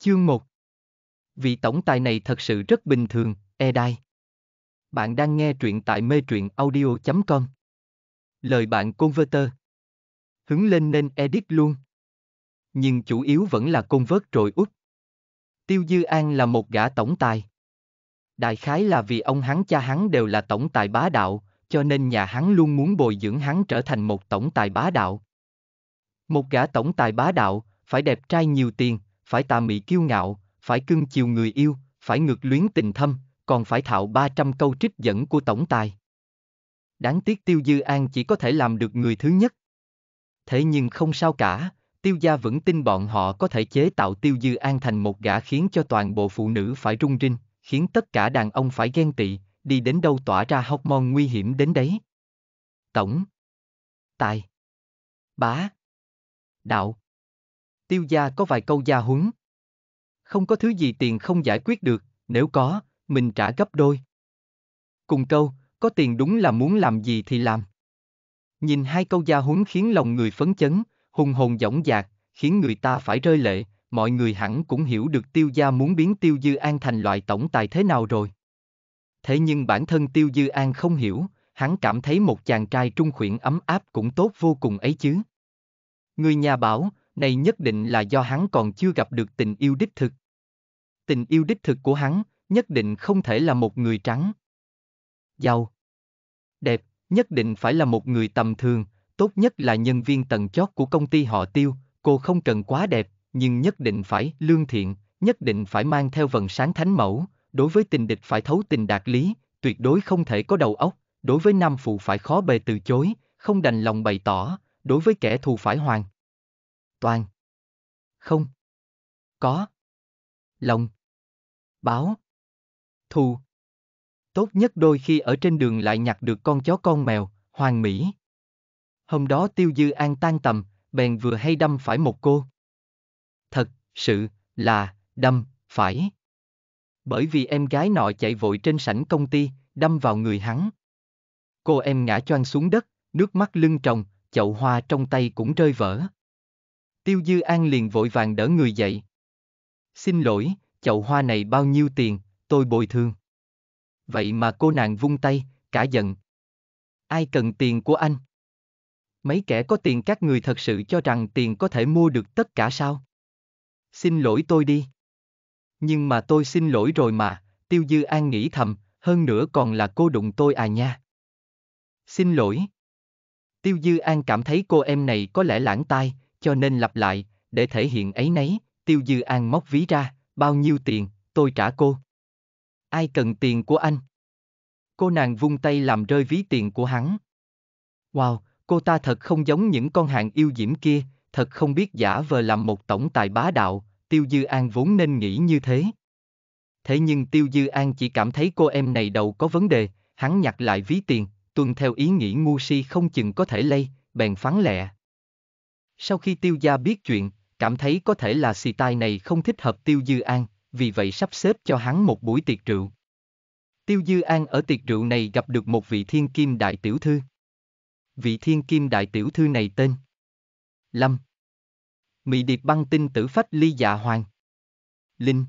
Chương 1 Vị tổng tài này thật sự rất bình thường, e Bạn đang nghe truyện tại mê truyện audio.com Lời bạn converter Hứng lên nên edit luôn. Nhưng chủ yếu vẫn là convert rồi út. Tiêu Dư An là một gã tổng tài. Đại khái là vì ông hắn cha hắn đều là tổng tài bá đạo, cho nên nhà hắn luôn muốn bồi dưỡng hắn trở thành một tổng tài bá đạo. Một gã tổng tài bá đạo, phải đẹp trai nhiều tiền, phải tà mị kiêu ngạo, phải cưng chiều người yêu, phải ngược luyến tình thâm, còn phải thạo 300 câu trích dẫn của tổng tài. Đáng tiếc Tiêu Dư An chỉ có thể làm được người thứ nhất. Thế nhưng không sao cả, Tiêu gia vẫn tin bọn họ có thể chế tạo Tiêu Dư An thành một gã khiến cho toàn bộ phụ nữ phải rung rinh, khiến tất cả đàn ông phải ghen tị, đi đến đâu tỏa ra hormone nguy hiểm đến đấy. Tổng Tài Bá Đạo tiêu gia có vài câu gia huấn. Không có thứ gì tiền không giải quyết được, nếu có, mình trả gấp đôi. Cùng câu, có tiền đúng là muốn làm gì thì làm. Nhìn hai câu gia huấn khiến lòng người phấn chấn, hùng hồn dõng dạc, khiến người ta phải rơi lệ, mọi người hẳn cũng hiểu được tiêu gia muốn biến tiêu dư an thành loại tổng tài thế nào rồi. Thế nhưng bản thân tiêu dư an không hiểu, hắn cảm thấy một chàng trai trung khuyển ấm áp cũng tốt vô cùng ấy chứ. Người nhà bảo, này nhất định là do hắn còn chưa gặp được tình yêu đích thực. Tình yêu đích thực của hắn, nhất định không thể là một người trắng. Giàu. Đẹp, nhất định phải là một người tầm thường, tốt nhất là nhân viên tầng chót của công ty họ tiêu, cô không cần quá đẹp, nhưng nhất định phải lương thiện, nhất định phải mang theo vần sáng thánh mẫu, đối với tình địch phải thấu tình đạt lý, tuyệt đối không thể có đầu óc, đối với nam phụ phải khó bề từ chối, không đành lòng bày tỏ, đối với kẻ thù phải hoàng toàn. Không. Có. Lòng. Báo. Thù. Tốt nhất đôi khi ở trên đường lại nhặt được con chó con mèo, hoàng mỹ. Hôm đó tiêu dư an tan tầm, bèn vừa hay đâm phải một cô. Thật, sự, là, đâm, phải. Bởi vì em gái nọ chạy vội trên sảnh công ty, đâm vào người hắn. Cô em ngã choang xuống đất, nước mắt lưng tròng, chậu hoa trong tay cũng rơi vỡ. Tiêu Dư An liền vội vàng đỡ người dậy. Xin lỗi, chậu hoa này bao nhiêu tiền, tôi bồi thường. Vậy mà cô nàng vung tay, cả giận. Ai cần tiền của anh? Mấy kẻ có tiền các người thật sự cho rằng tiền có thể mua được tất cả sao? Xin lỗi tôi đi. Nhưng mà tôi xin lỗi rồi mà, Tiêu Dư An nghĩ thầm, hơn nữa còn là cô đụng tôi à nha. Xin lỗi. Tiêu Dư An cảm thấy cô em này có lẽ lãng tai, cho nên lặp lại, để thể hiện ấy nấy, Tiêu Dư An móc ví ra, bao nhiêu tiền, tôi trả cô. Ai cần tiền của anh? Cô nàng vung tay làm rơi ví tiền của hắn. Wow, cô ta thật không giống những con hàng yêu diễm kia, thật không biết giả vờ làm một tổng tài bá đạo, Tiêu Dư An vốn nên nghĩ như thế. Thế nhưng Tiêu Dư An chỉ cảm thấy cô em này đầu có vấn đề, hắn nhặt lại ví tiền, tuân theo ý nghĩ ngu si không chừng có thể lây, bèn phán lẹ. Sau khi tiêu gia biết chuyện, cảm thấy có thể là xì tai này không thích hợp tiêu dư an, vì vậy sắp xếp cho hắn một buổi tiệc rượu. Tiêu Dư An ở tiệc rượu này gặp được một vị thiên kim đại tiểu thư. Vị thiên kim đại tiểu thư này tên Lâm Mị điệp băng tinh tử phách ly dạ hoàng Linh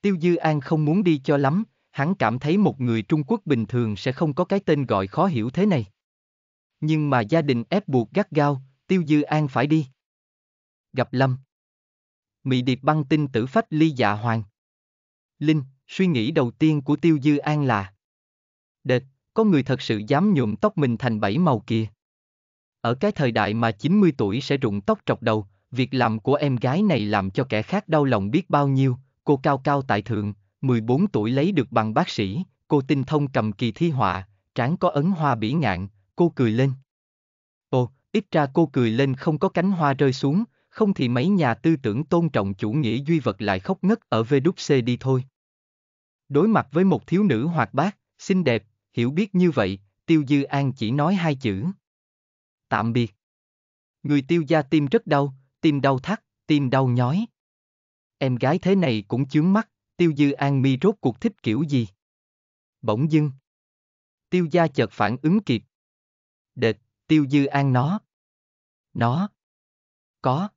Tiêu Dư An không muốn đi cho lắm, hắn cảm thấy một người Trung Quốc bình thường sẽ không có cái tên gọi khó hiểu thế này. Nhưng mà gia đình ép buộc gắt gao, Tiêu Dư An phải đi. Gặp Lâm. Mị điệp băng tin tử phách ly dạ hoàng. Linh, suy nghĩ đầu tiên của Tiêu Dư An là Đệt, có người thật sự dám nhuộm tóc mình thành bảy màu kia. Ở cái thời đại mà 90 tuổi sẽ rụng tóc trọc đầu, việc làm của em gái này làm cho kẻ khác đau lòng biết bao nhiêu, cô cao cao tại thượng, 14 tuổi lấy được bằng bác sĩ, cô tinh thông cầm kỳ thi họa, trán có ấn hoa bỉ ngạn, cô cười lên. Ô. Ít ra cô cười lên không có cánh hoa rơi xuống, không thì mấy nhà tư tưởng tôn trọng chủ nghĩa duy vật lại khóc ngất ở VWC đi thôi. Đối mặt với một thiếu nữ hoạt bát, xinh đẹp, hiểu biết như vậy, Tiêu Dư An chỉ nói hai chữ. Tạm biệt. Người tiêu gia tim rất đau, tim đau thắt, tim đau nhói. Em gái thế này cũng chướng mắt, Tiêu Dư An mi rốt cuộc thích kiểu gì? Bỗng dưng. Tiêu gia chợt phản ứng kịp. Đệt, Tiêu Dư An nó. Nó. Có.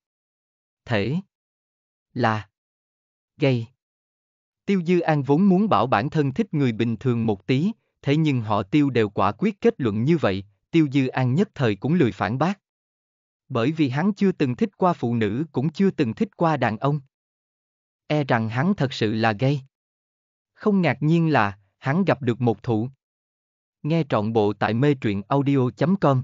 Thể. Là. Gây. Tiêu Dư An vốn muốn bảo bản thân thích người bình thường một tí, thế nhưng họ tiêu đều quả quyết kết luận như vậy, Tiêu Dư An nhất thời cũng lười phản bác. Bởi vì hắn chưa từng thích qua phụ nữ cũng chưa từng thích qua đàn ông. E rằng hắn thật sự là gay. Không ngạc nhiên là, hắn gặp được một thủ. Nghe trọn bộ tại mê truyện audio.com